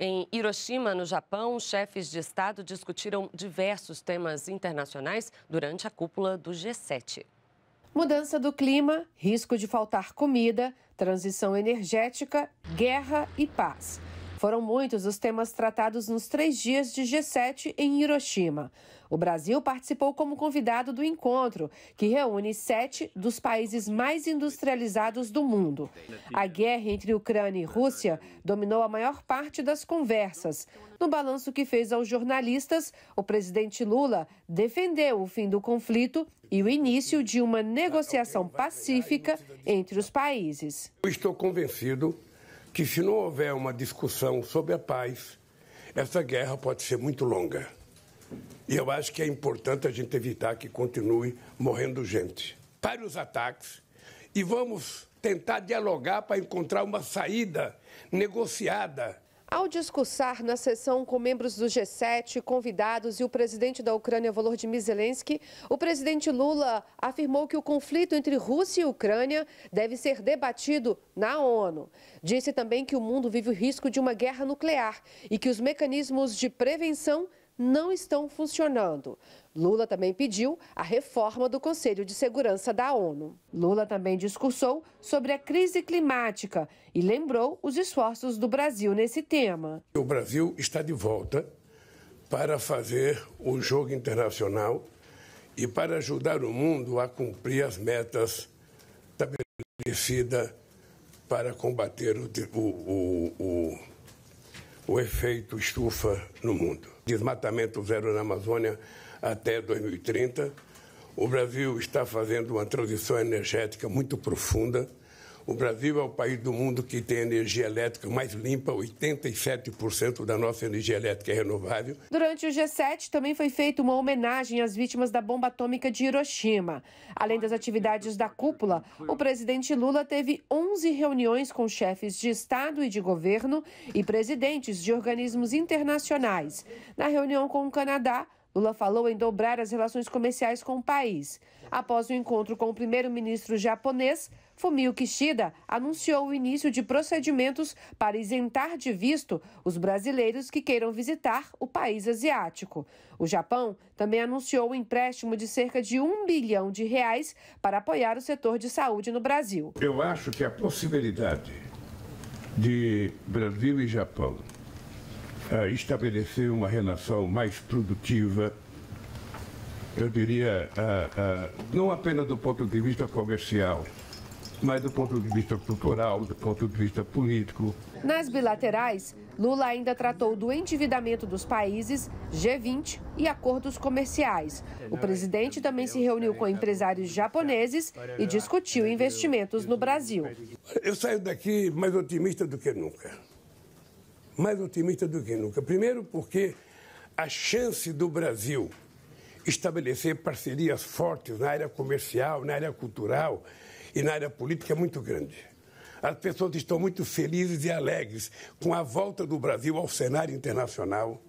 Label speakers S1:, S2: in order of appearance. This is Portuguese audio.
S1: Em Hiroshima, no Japão, chefes de Estado discutiram diversos temas internacionais durante a cúpula do G7. Mudança do clima, risco de faltar comida, transição energética, guerra e paz. Foram muitos os temas tratados nos três dias de G7 em Hiroshima. O Brasil participou como convidado do encontro, que reúne sete dos países mais industrializados do mundo. A guerra entre Ucrânia e Rússia dominou a maior parte das conversas. No balanço que fez aos jornalistas, o presidente Lula defendeu o fim do conflito e o início de uma negociação pacífica entre os países.
S2: Eu estou convencido que se não houver uma discussão sobre a paz, essa guerra pode ser muito longa. E eu acho que é importante a gente evitar que continue morrendo gente. Pare os ataques e vamos tentar dialogar para encontrar uma saída negociada
S1: ao discursar na sessão com membros do G7, convidados e o presidente da Ucrânia, Volodymyr Zelensky, o presidente Lula afirmou que o conflito entre Rússia e Ucrânia deve ser debatido na ONU. Disse também que o mundo vive o risco de uma guerra nuclear e que os mecanismos de prevenção não estão funcionando. Lula também pediu a reforma do Conselho de Segurança da ONU. Lula também discursou sobre a crise climática e lembrou os esforços do Brasil nesse tema.
S2: O Brasil está de volta para fazer o jogo internacional e para ajudar o mundo a cumprir as metas estabelecidas para combater o, o, o o efeito estufa no mundo. Desmatamento zero na Amazônia até 2030. O Brasil está fazendo uma transição energética muito profunda o Brasil é o país do mundo que tem energia elétrica mais limpa, 87% da nossa energia elétrica é renovável.
S1: Durante o G7 também foi feita uma homenagem às vítimas da bomba atômica de Hiroshima. Além das atividades da cúpula, o presidente Lula teve 11 reuniões com chefes de Estado e de governo e presidentes de organismos internacionais. Na reunião com o Canadá, Lula falou em dobrar as relações comerciais com o país. Após o encontro com o primeiro-ministro japonês, Fumio Kishida anunciou o início de procedimentos para isentar de visto os brasileiros que queiram visitar o país asiático. O Japão também anunciou um empréstimo de cerca de um bilhão de reais para apoiar o setor de saúde no Brasil.
S2: Eu acho que a possibilidade de Brasil e Japão é, estabelecer uma relação mais produtiva, eu diria, é, é, não apenas do ponto de vista comercial, mas do ponto de vista cultural, do ponto de vista político.
S1: Nas bilaterais, Lula ainda tratou do endividamento dos países, G20 e acordos comerciais. O presidente também se reuniu com empresários japoneses e discutiu investimentos no Brasil.
S2: Eu saio daqui mais otimista do que nunca mais otimista do que nunca. Primeiro, porque a chance do Brasil estabelecer parcerias fortes na área comercial, na área cultural e na área política é muito grande. As pessoas estão muito felizes e alegres com a volta do Brasil ao cenário internacional